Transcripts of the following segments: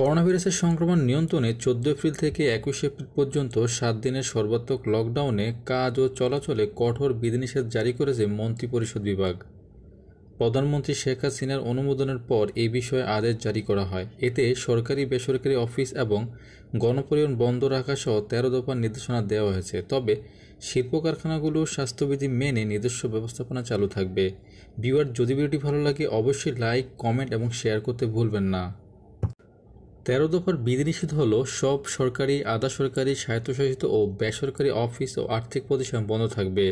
corona ভাইরাসের সংক্রমণ নিয়ন্ত্রণে চোদ্দ এপ্রিল থেকে একুশ এপ্রিল পর্যন্ত সাত দিনের সর্বাত্মক লকডাউনে কাজ ও চলাচলে কঠোর বিধিনিষেধ জারি করেছে মন্ত্রিপরিষদ বিভাগ প্রধানমন্ত্রী শেখ হাসিনার অনুমোদনের পর এ বিষয়ে আদেশ জারি করা হয় এতে সরকারি বেসরকারি অফিস এবং গণপরিবহন বন্ধ রাখা সহ তেরো দফার নির্দেশনা দেওয়া হয়েছে তবে শিল্প কারখানাগুলো স্বাস্থ্যবিধি মেনে নিজস্ব ব্যবস্থাপনা চালু থাকবে বিওয়ার যদি ভিডিওটি ভালো লাগে অবশ্যই লাইক কমেন্ট এবং শেয়ার করতে ভুলবেন না তেরো দফার বিধি নিষেধ হল সব সরকারি আধা সরকারি স্বায়ত্তশাসিত ও বেসরকারি অফিস ও আর্থিক প্রতিষ্ঠান বন্ধ থাকবে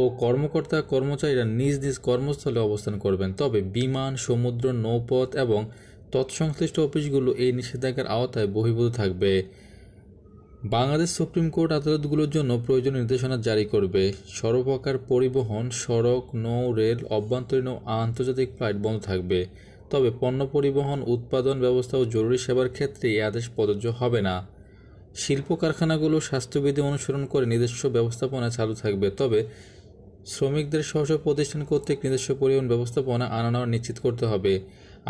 ও কর্মকর্তা কর্মচারীরা নিজ নিজ কর্মস্থলে অবস্থান করবেন তবে বিমান সমুদ্র নৌপথ এবং তৎসংশ্লিষ্ট অফিসগুলো এই নিষেধাজ্ঞার আওতায় বহির্ভূত থাকবে বাংলাদেশ সুপ্রিম কোর্ট আদালতগুলোর জন্য প্রয়োজনীয় নির্দেশনা জারি করবে সর্বপ্রকার পরিবহন সড়ক নৌ রেল অভ্যন্তরীণ ও আন্তর্জাতিক ফ্লাইট বন্ধ থাকবে তবে পণ্য পরিবহন উৎপাদন ব্যবস্থা ও জরুরি সেবার ক্ষেত্রে এই আদেশ প্রযোজ্য হবে না শিল্প কারখানাগুলো স্বাস্থ্যবিধি অনুসরণ করে নিজস্ব ব্যবস্থাপনা চালু থাকবে তবে শ্রমিকদের সহ প্রতিষ্ঠান কর্তৃক নিজস্ব পরিবহন ব্যবস্থাপনা আনানোর নিশ্চিত করতে হবে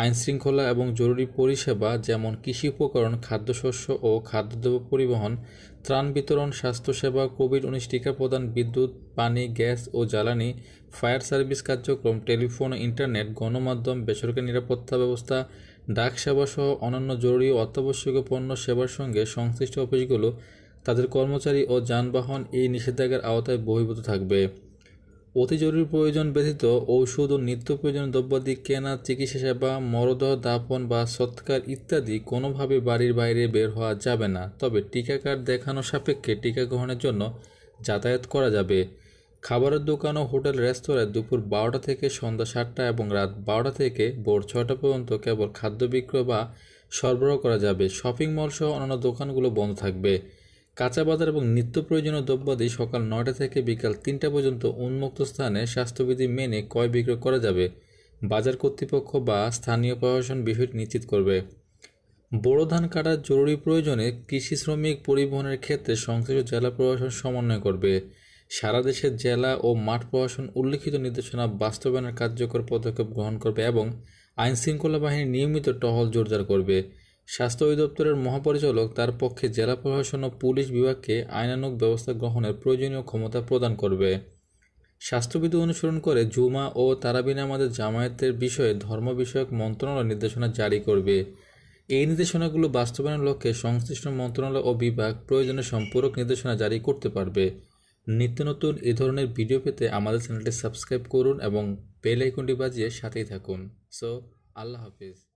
আইনশৃঙ্খলা এবং জরুরি পরিষেবা যেমন কৃষি উপকরণ খাদ্যশস্য ও খাদ্যদ্রব্য পরিবহন ত্রাণ বিতরণ স্বাস্থ্যসেবা কোভিড উনিশ টিকা প্রদান বিদ্যুৎ পানি গ্যাস ও জ্বালানি ফায়ার সার্ভিস কার্যক্রম টেলিফোন ইন্টারনেট গণমাধ্যম বেসরকারি নিরাপত্তা ব্যবস্থা ডাক সেবা সহ অন্যান্য জরুরি অত্যাবশ্যকীয় পণ্য সেবার সঙ্গে সংশ্লিষ্ট অফিসগুলো তাদের কর্মচারী ও যানবাহন এই নিষেধাজ্ঞার আওতায় বহির্ভূত থাকবে অতি জরুরি প্রয়োজন ব্যতীত ঔষধ ও নিত্য প্রয়োজনীয় দ্রব্যাদি কেনা চিকিৎসা সেবা মরদেহ দাপন বা সৎকার ইত্যাদি কোনোভাবে বাড়ির বাইরে বের হওয়া যাবে না তবে টিকাকার দেখানো সাপেক্ষে টিকা গ্রহণের জন্য যাতায়াত করা যাবে খাবারের দোকান ও হোটেল রেস্তোরাঁয় দুপুর বারোটা থেকে সন্ধ্যা সাতটা এবং রাত বারোটা থেকে ভোর ছটা পর্যন্ত কেবল খাদ্য বিক্রয় বা সরবরাহ করা যাবে শপিং মল সহ অন্যান্য দোকানগুলো বন্ধ থাকবে কাঁচা বাজার এবং নিত্য প্রয়োজনীয় দ্রব্যাদি সকাল নয়টা থেকে বিকাল তিনটা পর্যন্ত উন্মুক্ত স্থানে স্বাস্থ্যবিধি মেনে ক্রয় বিক্রয় করা যাবে বাজার কর্তৃপক্ষ বা স্থানীয় প্রশাসন বিষয়টি নিশ্চিত করবে বড় ধান কাটার জরুরি প্রয়োজনে কৃষি শ্রমিক পরিবহনের ক্ষেত্রে সংশ্লিষ্ট জেলা প্রশাসন সমন্বয় করবে সারা দেশের জেলা ও মাঠ প্রশাসন উল্লিখিত নির্দেশনা বাস্তবায়নের কার্যকর পদক্ষেপ গ্রহণ করবে এবং আইনশৃঙ্খলা বাহিনী নিয়মিত টহল জোরদার করবে স্বাস্থ্য অধিদপ্তরের মহাপরিচালক তার পক্ষে জেলা প্রশাসন ও পুলিশ বিভাগকে আইনানুক ব্যবস্থা গ্রহণের প্রয়োজনীয় ক্ষমতা প্রদান করবে স্বাস্থ্যবিধি অনুসরণ করে জুমা ও তারাবিন আমাদের জামায়াতের বিষয়ে ধর্ম বিষয়ক মন্ত্রণালয় নির্দেশনা জারি করবে এই নির্দেশনাগুলো বাস্তবায়নের লক্ষ্যে সংশ্লিষ্ট মন্ত্রণালয় ও বিভাগ প্রয়োজনে সম্পূরক নির্দেশনা জারি করতে পারবে নিত্য নতুন এ ধরনের ভিডিও পেতে আমাদের চ্যানেলটি সাবস্ক্রাইব করুন এবং বেল আইকনটি বাজিয়ে সাথেই থাকুন সো আল্লাহ হাফিজ